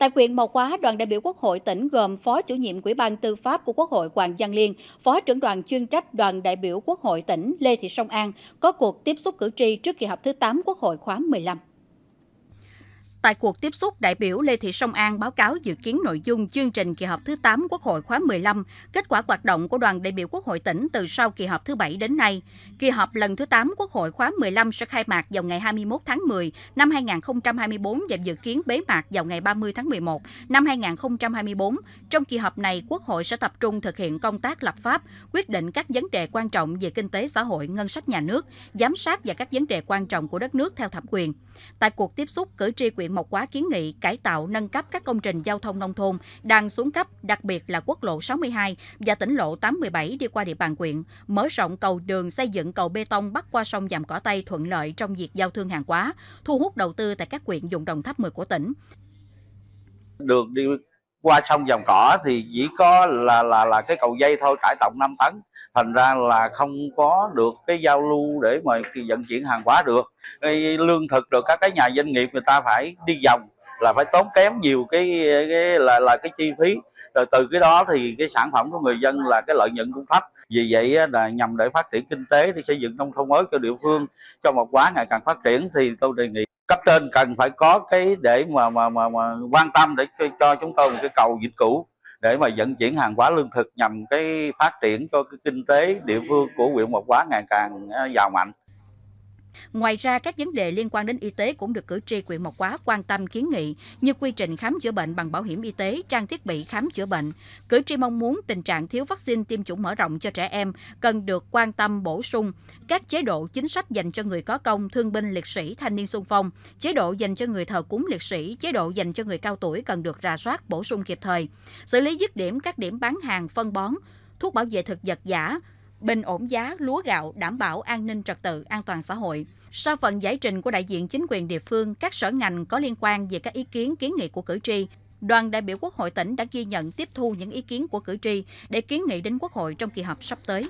Tại huyện Mộc khóa đoàn đại biểu Quốc hội tỉnh gồm Phó chủ nhiệm quỹ ban Tư pháp của Quốc hội Hoàng Giang Liên, Phó trưởng đoàn chuyên trách đoàn đại biểu Quốc hội tỉnh Lê Thị sông An có cuộc tiếp xúc cử tri trước kỳ họp thứ 8 Quốc hội khóa 15. Tại cuộc tiếp xúc, đại biểu Lê Thị Song An báo cáo dự kiến nội dung chương trình kỳ họp thứ 8 Quốc hội khóa 15, kết quả hoạt động của đoàn đại biểu Quốc hội tỉnh từ sau kỳ họp thứ 7 đến nay. Kỳ họp lần thứ 8 Quốc hội khóa 15 sẽ khai mạc vào ngày 21 tháng 10 năm 2024 và dự kiến bế mạc vào ngày 30 tháng 11 năm 2024. Trong kỳ họp này, Quốc hội sẽ tập trung thực hiện công tác lập pháp, quyết định các vấn đề quan trọng về kinh tế xã hội, ngân sách nhà nước, giám sát và các vấn đề quan trọng của đất nước theo thẩm quyền. Tại cuộc tiếp xúc, cử tri quyện huyện Mộc Quá kiến nghị cải tạo nâng cấp các công trình giao thông nông thôn đang xuống cấp, đặc biệt là quốc lộ 62 và tỉnh lộ 87 đi qua địa bàn quyện, mở rộng cầu đường xây dựng cầu bê tông bắc qua sông Dàm Cỏ Tây thuận lợi trong việc giao thương hàng hóa, thu hút đầu tư tại các quyện vùng đồng tháp 10 của tỉnh. Đường đi qua sông dòng cỏ thì chỉ có là là là cái cầu dây thôi tải trọng 5 tấn thành ra là không có được cái giao lưu để mà vận chuyển hàng hóa được lương thực được các cái nhà doanh nghiệp người ta phải đi vòng là phải tốn kém nhiều cái, cái là là cái chi phí rồi từ cái đó thì cái sản phẩm của người dân là cái lợi nhuận cũng thấp vì vậy là nhằm để phát triển kinh tế để xây dựng nông thôn mới cho địa phương cho một quá ngày càng phát triển thì tôi đề nghị cấp trên cần phải có cái để mà mà mà, mà quan tâm để cho, cho chúng tôi một cái cầu dịch cũ để mà vận chuyển hàng hóa lương thực nhằm cái phát triển cho cái kinh tế địa phương của huyện Mộc Hóa ngày càng à, giàu mạnh Ngoài ra, các vấn đề liên quan đến y tế cũng được cử tri quyện Mộc Quá quan tâm kiến nghị như quy trình khám chữa bệnh bằng bảo hiểm y tế, trang thiết bị khám chữa bệnh. Cử tri mong muốn tình trạng thiếu vaccine tiêm chủng mở rộng cho trẻ em cần được quan tâm bổ sung. Các chế độ chính sách dành cho người có công, thương binh, liệt sĩ, thanh niên xung phong, chế độ dành cho người thờ cúng liệt sĩ, chế độ dành cho người cao tuổi cần được rà soát bổ sung kịp thời. Xử lý dứt điểm các điểm bán hàng phân bón, thuốc bảo vệ thực vật giả, bình ổn giá lúa gạo, đảm bảo an ninh trật tự, an toàn xã hội. Sau phần giải trình của đại diện chính quyền địa phương, các sở ngành có liên quan về các ý kiến kiến nghị của cử tri, đoàn đại biểu Quốc hội tỉnh đã ghi nhận tiếp thu những ý kiến của cử tri để kiến nghị đến Quốc hội trong kỳ họp sắp tới.